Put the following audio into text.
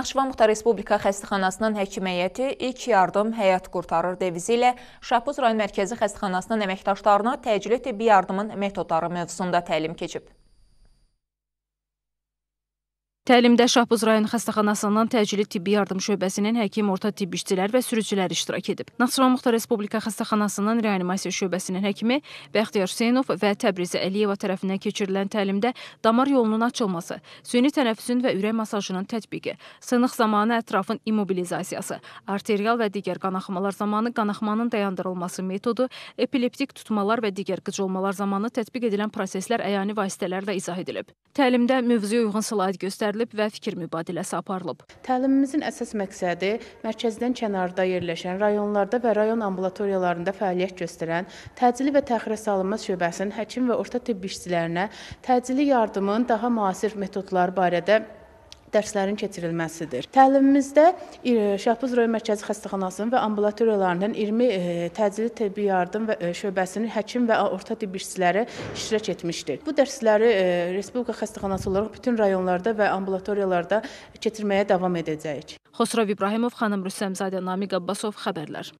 Naxçıvan Muxtar Respublika Xəstəxanasının həkimiyyəti ilk yardım həyat qurtarır devizi ilə Şapuz rayon mərkəzi xəstəxanasının əməkdaşlarına təcili tibbi yardımın metodları mövzusunda təlim keçib. Təlimdə Şahbuz rayon xəstəxanasından təcili tibbi yardım şöbəsinin həkim, orta tibb işçilər və sürücülər iştirak edib. Naxçıvan Muxtar Respublika xəstəxanasının reanimasiya şöbəsinin həkimi Bəxtiyar Hüseynov və Təbrizə Əliyeva tərəfindən keçirilən təlimdə damar yolunun açılması, süni tənəffüsün və ürək masajının tətbiqi, sınıq zamanı ətrafın immobilizasiyası, arterial və digər qanaxmalar zamanı qanaxmanın dayandırılması metodu, epileptik tutmalar və digər qıcolmalar zamanı tətbiq edilən proseslər əyani vasitələrlə izah edilib. Təlimdə mövzuya uyğun slaid göstərilib göstərilib və fikir mübadiləsi aparılıb. Təlimimizin əsas məqsədi mərkəzdən kənarda yerləşən rayonlarda və rayon ambulatoriyalarında fəaliyyət göstərən təcili və təxirə salınmaz şöbəsinin həkim və orta tibb işçilərinə təcili yardımın daha müasir metodları barədə dərslərin keçirilməsidir. Təlimimizdə e, Şahbuz rayon mərkəzi xəstəxanasının və ambulatoriyalarından 20 e, təcili tibbi yardım və e, şöbəsinin həkim və orta tibb işçiləri iştirak etmişdir. Bu dərsləri Respublika xəstəxanası olaraq bütün rayonlarda və ambulatoriyalarda keçirməyə davam edəcəyik. Xosrov İbrahimov, Xanım Rüstəmzadə, Namiq Abbasov xəbərlər.